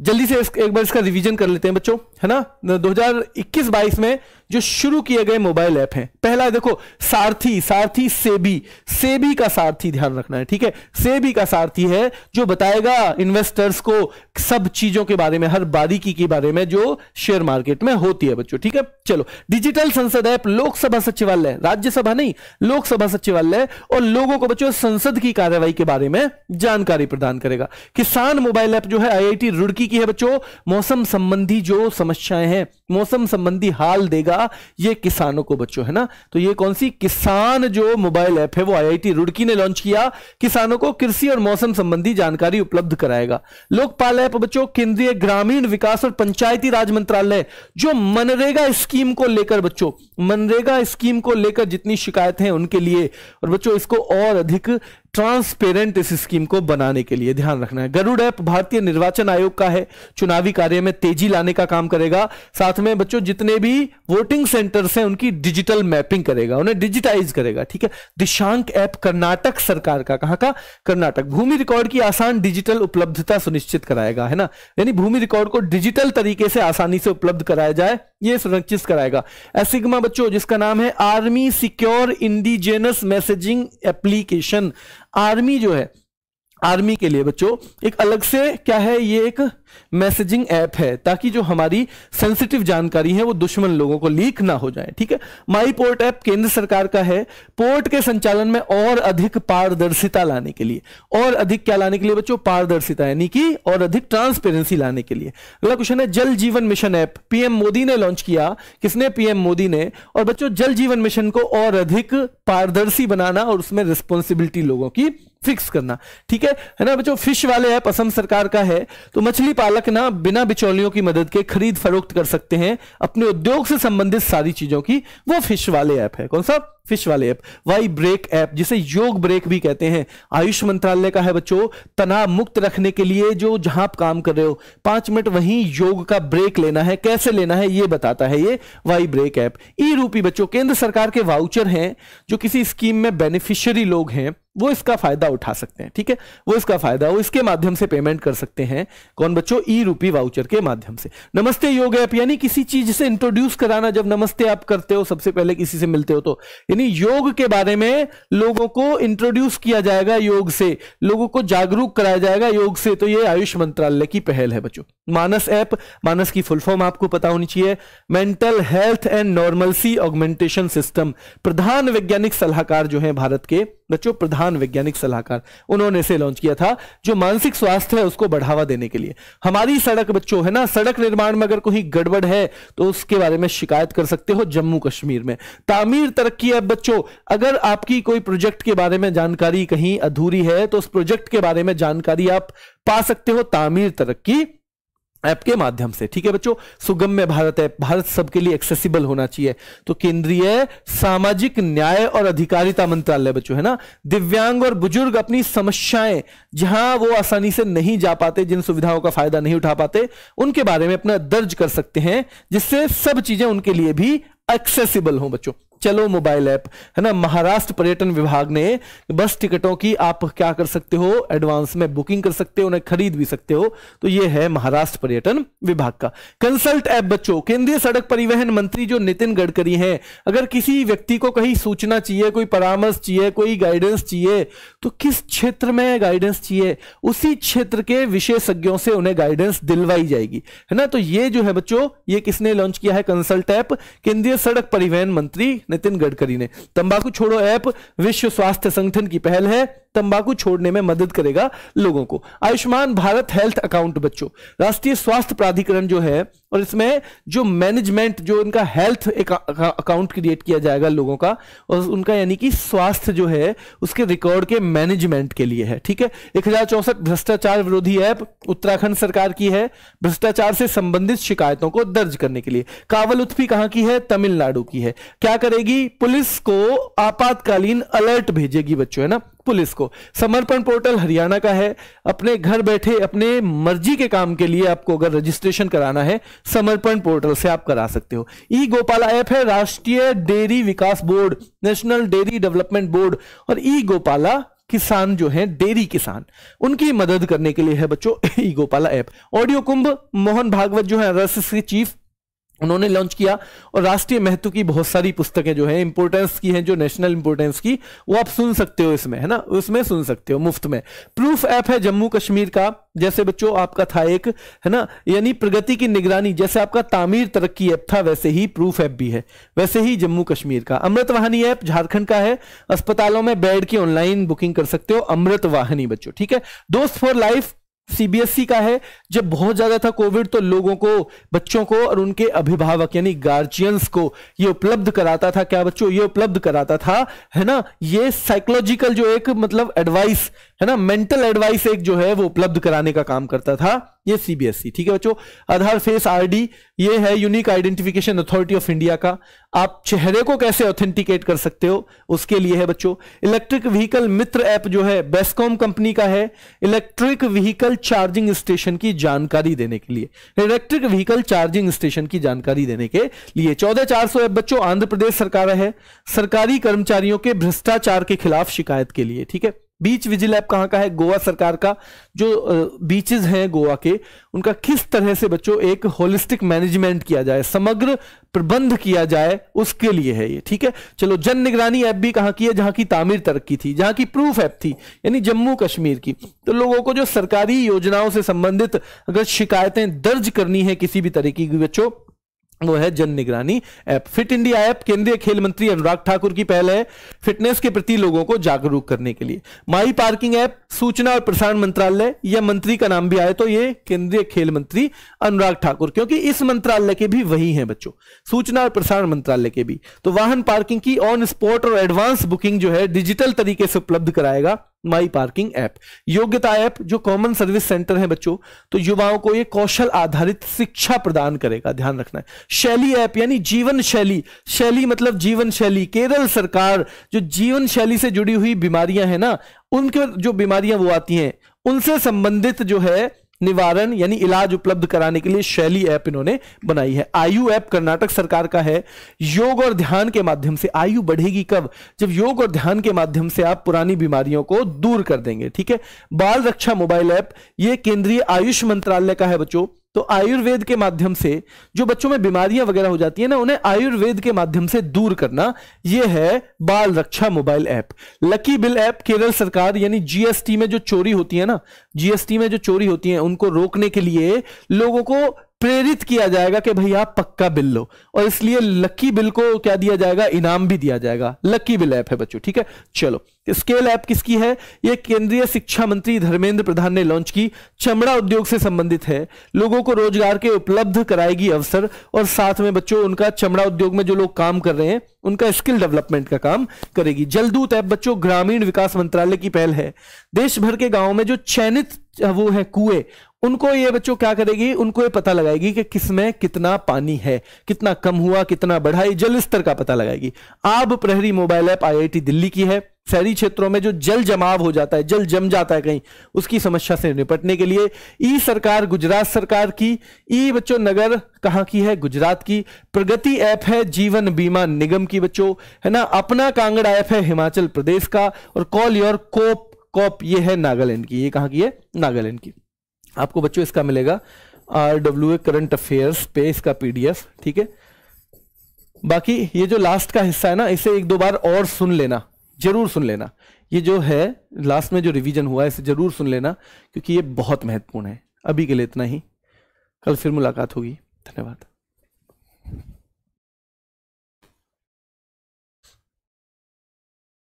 जल्दी से एक बार इसका रिवीजन कर लेते हैं बच्चों है ना 2021-22 में जो शुरू किए गए मोबाइल ऐप हैं पहला है देखो सारथी सारथी सेबी सेबी का सारथी ध्यान रखना है ठीक है सेबी का सारथी है जो बताएगा इन्वेस्टर्स को सब चीजों के बारे में हर बारीकी के बारे में जो शेयर मार्केट में होती है बच्चों ठीक है चलो डिजिटल संसद ऐप लोकसभा सचिवालय राज्यसभा नहीं लोकसभा सचिवालय और लोगों को बच्चों संसद की कार्यवाही के बारे में जानकारी प्रदान करेगा किसान मोबाइल ऐप जो है आई रुड़की की की है बच्चों मौसम संबंधी जो समस्याएं हैं मौसम संबंधी हाल देगा ये किसानों को बच्चों है ना तो ये कौन सी किसान जो मोबाइल ऐप है वो आईआईटी रुड़की ने लॉन्च किया किसानों को कृषि और मौसम संबंधी जानकारी उपलब्ध कराएगा लोकपाल ऐप बच्चों केंद्रीय ग्रामीण विकास और पंचायती राज मंत्रालय जो मनरेगा स्कीम को लेकर बच्चों मनरेगा स्कीम को लेकर जितनी शिकायतें हैं उनके लिए और बच्चों इसको और अधिक ट्रांसपेरेंट इस स्कीम को बनाने के लिए ध्यान रखना है गरुड़ ऐप भारतीय निर्वाचन आयोग का है चुनावी कार्य में तेजी लाने का काम करेगा साथ में बच्चों जितने भी वोटिंग सेंटर्स हैं उनकी डिजिटल मैपिंग करेगा उन्हें डिजिटाइज करेगा ठीक है दिशांक ऐप कर्नाटक सरकार का कहा का कर्नाटक भूमि रिकॉर्ड की आसान डिजिटल उपलब्धता सुनिश्चित कराएगा है ना यानी भूमि रिकॉर्ड को डिजिटल तरीके से आसानी से उपलब्ध कराया जाए ये सुनिश्चित कराएगा एसिग्मा बच्चों जिसका नाम है army secure indigenous messaging application army जो है आर्मी के लिए बच्चों एक अलग से क्या है ये एक मैसेजिंग ऐप है ताकि जो हमारी सेंसिटिव जानकारी है वो दुश्मन लोगों को लीक ना हो जाए ठीक है माई पोर्ट ऐप केंद्र सरकार का है पोर्ट के संचालन में और अधिक पारदर्शिता लाने के लिए और अधिक क्या लाने के लिए बच्चों पारदर्शिता यानी कि और अधिक ट्रांसपेरेंसी लाने के लिए अगला क्वेश्चन है जल जीवन मिशन ऐप पीएम मोदी ने लॉन्च किया किसने पीएम मोदी ने और बच्चों जल जीवन मिशन को और अधिक पारदर्शी बनाना और उसमें रिस्पॉन्सिबिलिटी लोगों की फिक्स करना ठीक है है ना बच्चों फिश वाले ऐप असम सरकार का है तो मछली पालक ना बिना बिचौलियों की मदद के खरीद फरोख्त कर सकते हैं अपने उद्योग से संबंधित सारी चीजों की वो फिश वाले ऐप है कौन सा फिश वाले ऐप वाई ब्रेक ऐप जिसे योग ब्रेक भी कहते हैं आयुष मंत्रालय का है बच्चों तनाव मुक्त रखने के लिए जो जहां आप काम कर रहे हो पांच मिनट वहीं योग का ब्रेक लेना है कैसे लेना है ये बताता है ये वाई ब्रेक ऐप ई रूपी बच्चों केंद्र सरकार के वाउचर हैं जो किसी स्कीम में बेनिफिशियरी लोग हैं वो इसका फायदा उठा सकते हैं ठीक है वो इसका फायदा वो इसके माध्यम से पेमेंट कर सकते हैं कौन बच्चों ई रूपी वाउचर के माध्यम से नमस्ते योग ऐप यानी किसी चीज से इंट्रोड्यूस कराना जब नमस्ते आप करते हो सबसे पहले किसी से मिलते हो तो यानी योग के बारे में लोगों को इंट्रोड्यूस किया जाएगा योग से लोगों को जागरूक कराया जाएगा योग से तो ये आयुष मंत्रालय की पहल है बच्चों मानस ऐप मानस की फुल फॉर्म आपको पता होनी चाहिए mental health and normalcy augmentation system प्रधान वैज्ञानिक सलाहकार जो है भारत के बच्चों प्रधान वैज्ञानिक सलाहकार उन्होंने इसे लॉन्च किया था जो मानसिक स्वास्थ्य है उसको बढ़ावा देने के लिए हमारी सड़क बच्चों है ना सड़क निर्माण में अगर कोई गड़बड़ है तो उसके बारे में शिकायत कर सकते हो जम्मू कश्मीर में तामीर तरक्की है बच्चों अगर आपकी कोई प्रोजेक्ट के बारे में जानकारी कहीं अधूरी है तो उस प्रोजेक्ट के बारे में जानकारी आप पा सकते हो तामीर तरक्की ऐप के माध्यम से ठीक है बच्चों सुगम्य भारत है भारत सबके लिए एक्सेसिबल होना चाहिए तो केंद्रीय सामाजिक न्याय और अधिकारिता मंत्रालय बच्चों है ना दिव्यांग और बुजुर्ग अपनी समस्याएं जहां वो आसानी से नहीं जा पाते जिन सुविधाओं का फायदा नहीं उठा पाते उनके बारे में अपना दर्ज कर सकते हैं जिससे सब चीजें उनके लिए भी एक्सेसिबल हो बच्चों चलो मोबाइल ऐप है ना महाराष्ट्र पर्यटन विभाग ने बस टिकटों की आप क्या कर सकते हो एडवांस में बुकिंग कर सकते हो उन्हें खरीद भी सकते हो तो ये है महाराष्ट्र पर्यटन विभाग का कंसल्ट ऐप बच्चों केंद्रीय सड़क परिवहन मंत्री जो नितिन गडकरी हैं अगर किसी व्यक्ति को कहीं सूचना चाहिए कोई परामर्श चाहिए कोई गाइडेंस चाहिए तो किस क्षेत्र में गाइडेंस चाहिए उसी क्षेत्र के विशेषज्ञों से उन्हें गाइडेंस दिलवाई जाएगी है ना तो ये जो है बच्चों ये किसने लॉन्च किया है कंसल्ट ऐप केंद्रीय सड़क परिवहन मंत्री नितिन गडकरी ने तंबाकू छोड़ो ऐप विश्व स्वास्थ्य संगठन की पहल है तंबाकू छोड़ने में मदद करेगा लोगों को आयुष्मान भारत हेल्थ अकाउंट बच्चों राष्ट्रीय स्वास्थ्य प्राधिकरण जो है और इसमें जो मैनेजमेंट जो इनका हेल्थ अकाउंट क्रिएट किया जाएगा लोगों का और उनका यानी कि स्वास्थ्य जो है उसके रिकॉर्ड के मैनेजमेंट के लिए है ठीक है एक भ्रष्टाचार विरोधी ऐप उत्तराखंड सरकार की है भ्रष्टाचार से संबंधित शिकायतों को दर्ज करने के लिए कावल उत्पी कहां की है तमिलनाडु की है क्या करेगी पुलिस को आपातकालीन अलर्ट भेजेगी बच्चों है ना पुलिस को समर्पण पोर्टल हरियाणा का है अपने घर बैठे अपने मर्जी के काम के लिए आपको अगर रजिस्ट्रेशन कराना है समर्पण पोर्टल से आप करा सकते हो ई गोपाला ऐप है राष्ट्रीय डेयरी विकास board national dairy development board और ई गोपाला किसान जो है डेयरी किसान उनकी मदद करने के लिए है बच्चों e Gopala app audio Kumbh Mohan Bhagwat जो है चीफ उन्होंने लॉन्च किया और राष्ट्रीय महत्व की बहुत सारी पुस्तकें जो है इंपोर्टेंस की हैं जो नेशनल इंपोर्टेंस की वो आप सुन सकते हो इसमें है ना उसमें सुन सकते हो मुफ्त में प्रूफ ऐप है जम्मू कश्मीर का जैसे बच्चों आपका था एक है ना यानी प्रगति की निगरानी जैसे आपका तामीर तरक्की ऐप था वैसे ही प्रूफ ऐप भी है वैसे ही जम्मू कश्मीर का अमृत वाहनी ऐप झारखंड का है अस्पतालों में बेड की ऑनलाइन बुकिंग कर सकते हो अमृत वाहनी बच्चों ठीक है दोस्त फॉर लाइफ सीबीएसई e का है जब बहुत ज्यादा था कोविड तो लोगों को बच्चों को और उनके अभिभावक यानी गार्जियंस को ये उपलब्ध कराता था क्या बच्चों ये उपलब्ध कराता था है ना ये साइकोलॉजिकल जो एक मतलब एडवाइस है ना मेंटल एडवाइस एक जो है वो उपलब्ध कराने का काम करता था ये सीबीएसई e, ठीक है बच्चों आधार फेस आरडी ये है unique identification authority of India का आप चेहरे को कैसे ऑथेंटिकेट कर सकते हो उसके लिए है बच्चों इलेक्ट्रिक व्हीकल मित्र ऐप जो है बेस्कॉम कंपनी का है इलेक्ट्रिक व्हीकल चार्जिंग स्टेशन की जानकारी देने के लिए इलेक्ट्रिक व्हीकल चार्जिंग स्टेशन की जानकारी देने के लिए चौदह चार सौ ऐप बच्चों आंध्र प्रदेश सरकार है सरकारी कर्मचारियों के भ्रष्टाचार के खिलाफ शिकायत के लिए ठीक है बीच विजिल ऐप कहाँ का है गोवा सरकार का जो बीचेस हैं गोवा के उनका किस तरह से बच्चों एक होलिस्टिक मैनेजमेंट किया जाए समग्र प्रबंध किया जाए उसके लिए है ये ठीक है चलो जन निगरानी ऐप भी कहाँ की है जहाँ की तामीर तरक्की थी जहाँ की प्रूफ ऐप थी यानी जम्मू कश्मीर की तो लोगों को जो सरकारी योजनाओं से संबंधित अगर शिकायतें दर्ज करनी है किसी भी तरीके की बच्चों वो है जन निगरानी ऐप फिट इंडिया ऐप केंद्रीय खेल मंत्री अनुराग ठाकुर की पहल है फिटनेस के प्रति लोगों को जागरूक करने के लिए माई पार्किंग ऐप सूचना और प्रसारण मंत्रालय या मंत्री का नाम भी आए तो ये केंद्रीय खेल मंत्री अनुराग ठाकुर क्योंकि इस मंत्रालय के भी वही हैं बच्चों सूचना और प्रसारण मंत्रालय के भी तो वाहन पार्किंग की ऑन स्पॉट और एडवांस बुकिंग जो है डिजिटल तरीके से उपलब्ध कराएगा my parking app Yogyata app जो कॉमन सर्विस सेंटर है बच्चों तो युवाओं को ये कौशल आधारित शिक्षा प्रदान करेगा ध्यान रखना है शैली ऐप यानी जीवन शैली शैली मतलब जीवन शैली केरल सरकार जो जीवन शैली से जुड़ी हुई बीमारियां हैं ना उनके जो बीमारियां वो आती हैं उनसे संबंधित जो है निवारण यानी इलाज उपलब्ध कराने के लिए शैली ऐप इन्होंने बनाई है आयु ऐप कर्नाटक सरकार का है योग और ध्यान के माध्यम से आयु बढ़ेगी कब जब योग और ध्यान के माध्यम से आप पुरानी बीमारियों को दूर कर देंगे ठीक है बाल रक्षा मोबाइल ऐप ये केंद्रीय आयुष मंत्रालय का है बच्चों तो आयुर्वेद के माध्यम से जो बच्चों में बीमारियां वगैरह हो जाती है ना उन्हें आयुर्वेद के माध्यम से दूर करना यह है Bal Raksha mobile app lucky bill app Kerala सरकार यानी जीएसटी में जो चोरी होती है ना जीएसटी में जो चोरी होती है उनको रोकने के लिए लोगों को प्रेरित किया जाएगा कि भाई आप पक्का बिल लो और इसलिए लकी बिल को क्या दिया जाएगा इनाम भी दिया जाएगा लकी बिल ऐप है बच्चों ठीक है चलो स्केल ऐप किसकी है यह केंद्रीय शिक्षा मंत्री धर्मेंद्र प्रधान ने लॉन्च की चमड़ा उद्योग से संबंधित है लोगों को रोजगार के उपलब्ध कराएगी अवसर और साथ में बच्चों उनका चमड़ा उद्योग में जो लोग काम कर रहे हैं उनका स्किल डेवलपमेंट का काम करेगी जलदूत ऐप बच्चों ग्रामीण विकास मंत्रालय की पहल है देश भर के गांवों में जो चयनित वो है कुएं उनको ये बच्चों क्या करेगी उनको ये पता लगाएगी कि किसमें कितना पानी है कितना कम हुआ कितना बढ़ा ये जल स्तर का पता लगाएगी आब प्रहरी मोबाइल ऐप आईआईटी दिल्ली की है शहरी क्षेत्रों में जो जल जमाव हो जाता है जल जम जाता है कहीं उसकी समस्या से निपटने के लिए ई सरकार गुजरात सरकार की ई बच्चों नगर कहाँ की है गुजरात की प्रगति ऐप है जीवन बीमा निगम की बच्चों है ना अपना कांगड़ा ऐप है हिमाचल प्रदेश का और कॉल योर कोप कॉप ये है नागालैंड की ये कहाँ की है नागालैंड की आपको बच्चों इसका मिलेगा R W A current affairs पे इसका पीडीएफ ठीक है बाकी ये जो लास्ट का हिस्सा है ना इसे एक दो बार और सुन लेना जरूर सुन लेना ये जो है लास्ट में जो रिवीजन हुआ है इसे जरूर सुन लेना क्योंकि ये बहुत महत्वपूर्ण है अभी के लिए इतना ही कल फिर मुलाकात होगी धन्यवाद